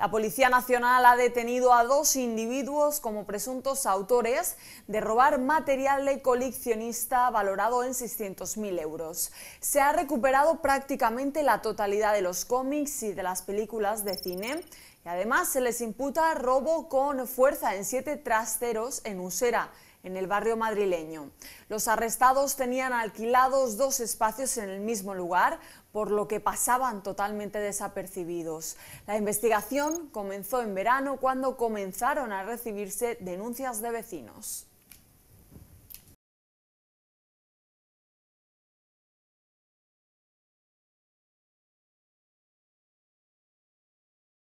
La Policía Nacional ha detenido a dos individuos como presuntos autores de robar material de coleccionista valorado en 600.000 euros. Se ha recuperado prácticamente la totalidad de los cómics y de las películas de cine. Y además se les imputa robo con fuerza en siete trasteros en Usera en el barrio madrileño. Los arrestados tenían alquilados dos espacios en el mismo lugar, por lo que pasaban totalmente desapercibidos. La investigación comenzó en verano cuando comenzaron a recibirse denuncias de vecinos.